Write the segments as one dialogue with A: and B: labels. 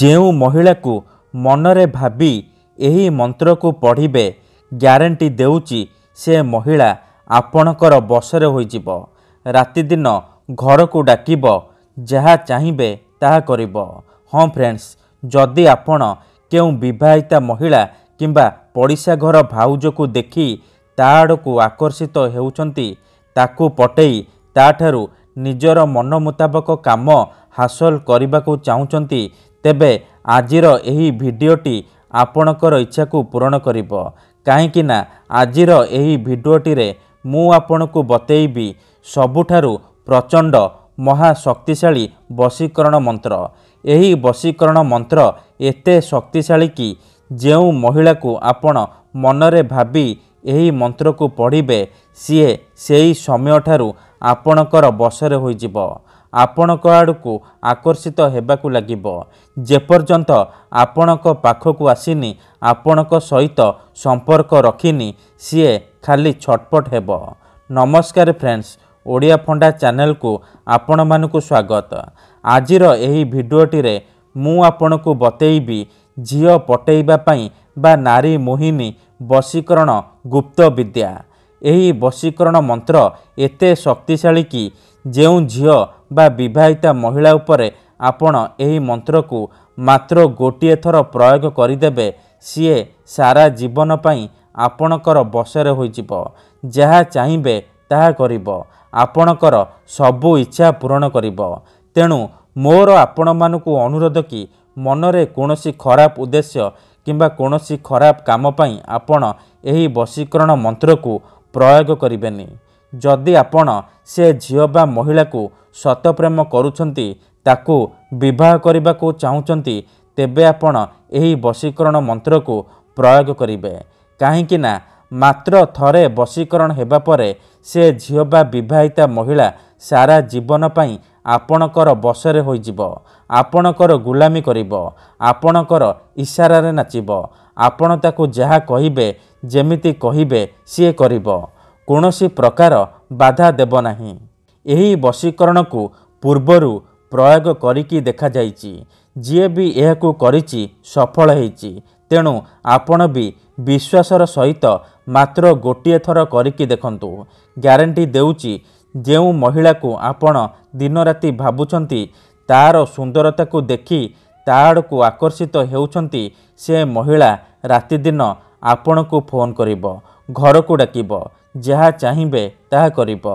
A: ଯେଉଁ ମହିଳାକୁ ମନରେ ଭାବି ଏହି ମନ୍ତ୍ରକୁ ପଢ଼ିବେ ଗ୍ୟାରେଣ୍ଟି ଦେଉଛି ସେ ମହିଳା ଆପଣଙ୍କର ବଶରେ ହୋଇଯିବ ରାତିଦିନ ଘରକୁ ଡାକିବ ଯାହା ଚାହିଁବେ ତାହା କରିବ ହଁ ଫ୍ରେଣ୍ଡସ୍ ଯଦି ଆପଣ କେଉଁ ବିବାହିତା ମହିଳା କିମ୍ବା ପଡ଼ିଶା ଘର ଭାଉଜକୁ ଦେଖି ତା ଆଡ଼କୁ ଆକର୍ଷିତ ହେଉଛନ୍ତି ତାକୁ ପଟେଇ ତା'ଠାରୁ ନିଜର ମନ ମୁତାବକ କାମ ହାସଲ କରିବାକୁ ଚାହୁଁଛନ୍ତି ତେବେ ଆଜିର ଏହି ଭିଡ଼ିଓଟି ଆପଣଙ୍କର ଇଚ୍ଛାକୁ ପୂରଣ କରିବ କାହିଁକି ନା ଆଜିର ଏହି ଭିଡ଼ିଓଟିରେ ମୁଁ ଆପଣଙ୍କୁ ବତେଇବି ସବୁଠାରୁ ପ୍ରଚଣ୍ଡ ମହାଶକ୍ତିଶାଳୀ ବଶୀକରଣ ମନ୍ତ୍ର ଏହି ବଶୀକରଣ ମନ୍ତ୍ର ଏତେ ଶକ୍ତିଶାଳୀ କି ଯେଉଁ ମହିଳାକୁ ଆପଣ ମନରେ ଭାବି ଏହି ମନ୍ତ୍ରକୁ ପଢ଼ିବେ ସିଏ ସେହି ସମୟଠାରୁ ଆପଣଙ୍କର ବଶରେ ହୋଇଯିବ ଆପଣଙ୍କ ଆଡ଼କୁ ଆକର୍ଷିତ ହେବାକୁ ଲାଗିବ ଯେପର୍ଯ୍ୟନ୍ତ ଆପଣଙ୍କ ପାଖକୁ ଆସିନି ଆପଣଙ୍କ ସହିତ ସମ୍ପର୍କ ରଖିନି ସିଏ ଖାଲି ଛଟପଟ ହେବ ନମସ୍କାର ଫ୍ରେଣ୍ଡସ୍ ଓଡ଼ିଆ ଫଣ୍ଡା ଚ୍ୟାନେଲକୁ ଆପଣମାନଙ୍କୁ ସ୍ୱାଗତ ଆଜିର ଏହି ଭିଡ଼ିଓଟିରେ ମୁଁ ଆପଣଙ୍କୁ ବତେଇବି ଝିଅ ପଟେଇବା ପାଇଁ ବା ନାରୀ ମୋହିନୀ ବଶୀକରଣ ଗୁପ୍ତ ବିଦ୍ୟା ଏହି ବଶୀକରଣ ମନ୍ତ୍ର ଏତେ ଶକ୍ତିଶାଳୀ କି ଯେଉଁ ଝିଅ ବା ବିବାହିତା ମହିଳା ଉପରେ ଆପଣ ଏହି ମନ୍ତ୍ରକୁ ମାତ୍ର ଗୋଟିଏ ଥର ପ୍ରୟୋଗ କରିଦେବେ ସିଏ ସାରା ଜୀବନ ପାଇଁ ଆପଣଙ୍କର ବସରେ ହୋଇଯିବ ଯାହା ଚାହିଁବେ ତାହା କରିବ ଆପଣଙ୍କର ସବୁ ଇଚ୍ଛା ପୂରଣ କରିବ ତେଣୁ ମୋର ଆପଣମାନଙ୍କୁ ଅନୁରୋଧ କି ମନରେ କୌଣସି ଖରାପ ଉଦ୍ଦେଶ୍ୟ କିମ୍ବା କୌଣସି ଖରାପ କାମ ପାଇଁ ଆପଣ ଏହି ବଶୀକରଣ ମନ୍ତ୍ରକୁ ପ୍ରୟୋଗ କରିବେନି ଯଦି ଆପଣ ସେ ଝିଅ ବା ମହିଳାକୁ ସତପ୍ରେମ କରୁଛନ୍ତି ତାକୁ ବିବାହ କରିବାକୁ ଚାହୁଁଛନ୍ତି ତେବେ ଆପଣ ଏହି ବଶୀକରଣ ମନ୍ତ୍ରକୁ ପ୍ରୟୋଗ କରିବେ କାହିଁକି ନା ମାତ୍ର ଥରେ ବଶୀକରଣ ହେବା ପରେ ସେ ଝିଅ ବା ବିବାହିତା ମହିଳା ସାରା ଜୀବନ ପାଇଁ ଆପଣଙ୍କର ବସରେ ହୋଇଯିବ ଆପଣଙ୍କର ଗୁଲାମୀ କରିବ ଆପଣଙ୍କର ଇସାରାରେ ନାଚିବ ଆପଣ ତାକୁ ଯାହା କହିବେ ଯେମିତି କହିବେ ସିଏ କରିବ କୌଣସି ପ୍ରକାର ବାଧା ଦେବ ନାହିଁ ଏହି ବଶୀକରଣକୁ ପୂର୍ବରୁ ପ୍ରୟୋଗ କରିକି ଦେଖାଯାଇଛି ଯିଏ ବି ଏହାକୁ କରିଛି ସଫଳ ହୋଇଛି ତେଣୁ ଆପଣ ବି ବିଶ୍ୱାସର ସହିତ ମାତ୍ର ଗୋଟିଏ ଥର କରିକି ଦେଖନ୍ତୁ ଗ୍ୟାରେଣ୍ଟି ଦେଉଛି ଯେଉଁ ମହିଳାକୁ ଆପଣ ଦିନରାତି ଭାବୁଛନ୍ତି ତା'ର ସୁନ୍ଦରତାକୁ ଦେଖି ତା ଆଡ଼କୁ ଆକର୍ଷିତ ହେଉଛନ୍ତି ସେ ମହିଳା ରାତିଦିନ ଆପଣଙ୍କୁ ଫୋନ୍ କରିବ ଘରକୁ ଡାକିବ ଯାହା ଚାହିଁବେ ତାହା କରିବ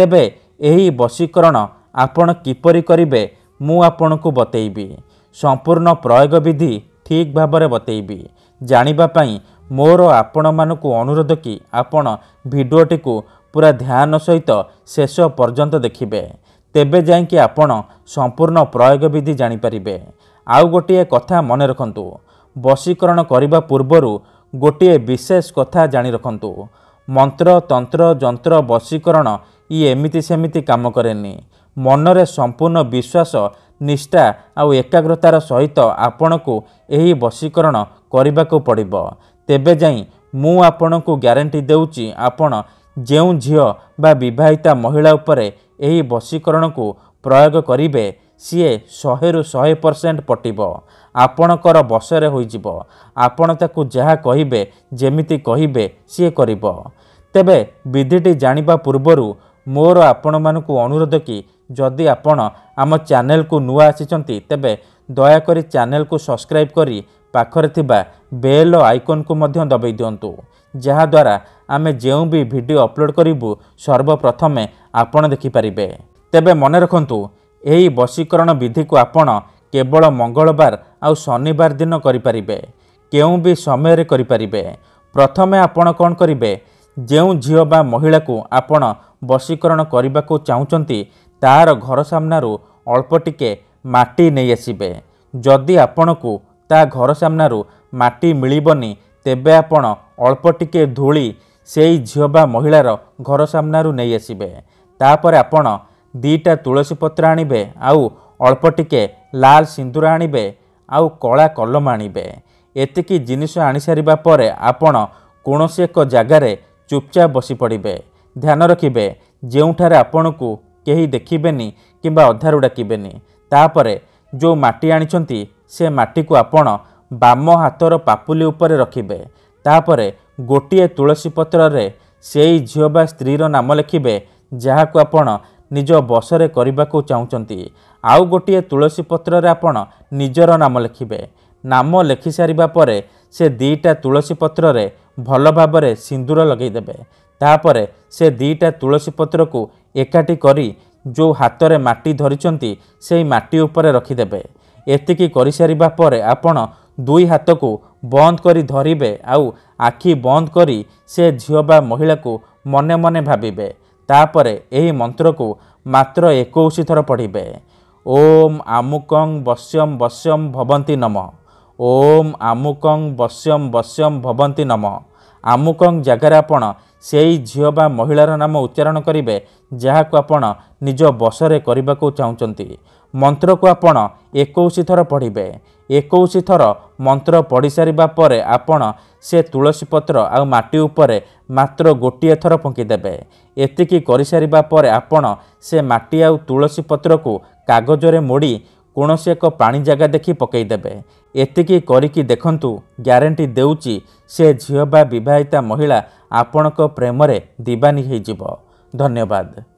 A: ତେବେ ଏହି ବଶୀକରଣ ଆପଣ କିପରି କରିବେ ମୁଁ ଆପଣଙ୍କୁ ବତେଇବି ସମ୍ପୂର୍ଣ୍ଣ ପ୍ରୟୋଗ ବିଧି ଠିକ୍ ଭାବରେ ବତେଇବି ଜାଣିବା ପାଇଁ ମୋର ଆପଣମାନଙ୍କୁ ଅନୁରୋଧ କି ଆପଣ ଭିଡ଼ିଓଟିକୁ ପୁରା ଧ୍ୟାନ ସହିତ ଶେଷ ପର୍ଯ୍ୟନ୍ତ ଦେଖିବେ ତେବେ ଯାଇକି ଆପଣ ସମ୍ପୂର୍ଣ୍ଣ ପ୍ରୟୋଗ ବିଧି ଜାଣିପାରିବେ ଆଉ ଗୋଟିଏ କଥା ମନେ ରଖନ୍ତୁ ବଶୀକରଣ କରିବା ପୂର୍ବରୁ ଗୋଟିଏ ବିଶେଷ କଥା ଜାଣି ରଖନ୍ତୁ ମନ୍ତ୍ର ତନ୍ତ୍ର ଯନ୍ତ୍ର ବଶୀକରଣ ଇଏ ଏମିତି ସେମିତି କାମ କରେନି ମନରେ ସମ୍ପୂର୍ଣ୍ଣ ବିଶ୍ୱାସ ନିଷ୍ଠା ଆଉ ଏକାଗ୍ରତାର ସହିତ ଆପଣଙ୍କୁ ଏହି ବଶୀକରଣ କରିବାକୁ ପଡ଼ିବ ତେବେ ଯାଇ ମୁଁ ଆପଣଙ୍କୁ ଗ୍ୟାରେଣ୍ଟି ଦେଉଛି ଆପଣ ଯେଉଁ ଝିଅ ବା ବିବାହିତା ମହିଳା ଉପରେ ଏହି ବଶୀକରଣକୁ ପ୍ରୟୋଗ କରିବେ ସିଏ ଶହେରୁ ଶହେ ପରସେଣ୍ଟ ପଟିବ ଆପଣଙ୍କର ବସରେ ହୋଇଯିବ ଆପଣ ତାକୁ ଯାହା କହିବେ ଯେମିତି କହିବେ ସିଏ କରିବ ତେବେ ବିଧିଟି ଜାଣିବା ପୂର୍ବରୁ ମୋର ଆପଣମାନଙ୍କୁ ଅନୁରୋଧ କି ଯଦି ଆପଣ ଆମ ଚ୍ୟାନେଲକୁ ନୂଆ ଆସିଛନ୍ତି ତେବେ ଦୟାକରି ଚ୍ୟାନେଲକୁ ସବସ୍କ୍ରାଇବ୍ କରି ପାଖରେ ଥିବା ବେଲ୍ ଆଇକନ୍କୁ ମଧ୍ୟ ଦବାଇ ଦିଅନ୍ତୁ ଯାହାଦ୍ୱାରା ଆମେ ଯେଉଁ ବି ଭିଡ଼ିଓ ଅପଲୋଡ଼ କରିବୁ ସର୍ବପ୍ରଥମେ ଆପଣ ଦେଖିପାରିବେ ତେବେ ମନେ ରଖନ୍ତୁ ଏହି ବଶୀକରଣ ବିଧିକୁ ଆପଣ କେବଳ ମଙ୍ଗଳବାର ଆଉ ଶନିବାର ଦିନ କରିପାରିବେ କେଉଁ ବି ସମୟରେ କରିପାରିବେ ପ୍ରଥମେ ଆପଣ କ'ଣ କରିବେ ଯେଉଁ ଝିଅ ବା ମହିଳାକୁ ଆପଣ ବଶୀକରଣ କରିବାକୁ ଚାହୁଁଛନ୍ତି ତା'ର ଘର ସାମ୍ନାରୁ ଅଳ୍ପ ଟିକେ ମାଟି ନେଇ ଆସିବେ ଯଦି ଆପଣଙ୍କୁ ତା ଘର ସାମ୍ନାରୁ ମାଟି ମିଳିବନି ତେବେ ଆପଣ ଅଳ୍ପ ଟିକେ ଧୂଳି ସେଇ ଝିଅ ବା ମହିଳାର ଘର ସାମ୍ନାରୁ ନେଇ ଆସିବେ ତାପରେ ଆପଣ ଦୁଇଟା ତୁଳସୀ ପତ୍ର ଆଣିବେ ଆଉ ଅଳ୍ପ ଟିକେ ଲାଲ ସିନ୍ଦୁର ଆଣିବେ ଆଉ କଳା କଲମ ଆଣିବେ ଏତିକି ଜିନିଷ ଆଣିସାରିବା ପରେ ଆପଣ କୌଣସି ଏକ ଜାଗାରେ ଚୁପଚାପ ବସିପଡ଼ିବେ ଧ୍ୟାନ ରଖିବେ ଯେଉଁଠାରେ ଆପଣଙ୍କୁ କେହି ଦେଖିବେନି କିମ୍ବା ଅଧାରୁ ଡାକିବେନି ତାପରେ ଯେଉଁ ମାଟି ଆଣିଛନ୍ତି ସେ ମାଟିକୁ ଆପଣ ବାମ ହାତର ପାପୁଲି ଉପରେ ରଖିବେ ତାପରେ ଗୋଟିଏ ତୁଳସୀ ପତ୍ରରେ ସେଇ ଝିଅ ବା ସ୍ତ୍ରୀର ନାମ ଲେଖିବେ ଯାହାକୁ ଆପଣ ନିଜ ବସରେ କରିବାକୁ ଚାହୁଁଛନ୍ତି ଆଉ ଗୋଟିଏ ତୁଳସୀ ପତ୍ରରେ ଆପଣ ନିଜର ନାମ ଲେଖିବେ ନାମ ଲେଖିସାରିବା ପରେ ସେ ଦୁଇଟା ତୁଳସୀ ପତ୍ରରେ ଭଲ ଭାବରେ ସିନ୍ଦୁର ଲଗାଇଦେବେ ତାପରେ ସେ ଦୁଇଟା ତୁଳସୀ ପତ୍ରକୁ ଏକାଠି କରି ଯେଉଁ ହାତରେ ମାଟି ଧରିଛନ୍ତି ସେଇ ମାଟି ଉପରେ ରଖିଦେବେ ଏତିକି କରିସାରିବା ପରେ ଆପଣ ଦୁଇ ହାତକୁ ବନ୍ଦ କରି ଧରିବେ ଆଉ ଆଖି ବନ୍ଦ କରି ସେ ଝିଅ ବା ମହିଳାକୁ ମନେ ମନେ ଭାବିବେ ତାପରେ ଏହି ମନ୍ତ୍ରକୁ ମାତ୍ର ଏକୋଇଶ ଥର ପଢ଼ିବେ ଓମ୍ ଆମୁକଂ ବଶ୍ୟମ ବଶ୍ୟମ ଭବନ୍ତି ନମ ଓମ୍ ଆମୁକଂ ବଶ୍ୟମ ବଶ୍ୟମ ଭବନ୍ତି ନମ ଆମୁକଂ ଜାଗାରେ ଆପଣ ସେଇ ଝିଅ ବା ମହିଳାର ନାମ ଉଚ୍ଚାରଣ କରିବେ ଯାହାକୁ ଆପଣ ନିଜ ବଶରେ କରିବାକୁ ଚାହୁଁଛନ୍ତି ମନ୍ତ୍ରକୁ ଆପଣ ଏକୋଇଶ ଥର ପଢ଼ିବେ ଏକୋଇଶ ଥର ମନ୍ତ୍ର ପଢ଼ିସାରିବା ପରେ ଆପଣ ସେ ତୁଳସୀ ପତ୍ର ଆଉ ମାଟି ଉପରେ ମାତ୍ର ଗୋଟିଏ ଥର ଫୁଙ୍କିଦେବେ ଏତିକି କରିସାରିବା ପରେ ଆପଣ ସେ ମାଟି ଆଉ ତୁଳସୀ ପତ୍ରକୁ କାଗଜରେ ମୋଡ଼ି କୌଣସି ଏକ ପାଣି ଜାଗା ଦେଖି ପକାଇଦେବେ ଏତିକି କରିକି ଦେଖନ୍ତୁ ଗ୍ୟାରେଣ୍ଟି ଦେଉଛି ସେ ଝିଅ ବା ବିବାହିତା ମହିଳା ଆପଣଙ୍କ ପ୍ରେମରେ ଦିବାନୀ ହୋଇଯିବ ଧନ୍ୟବାଦ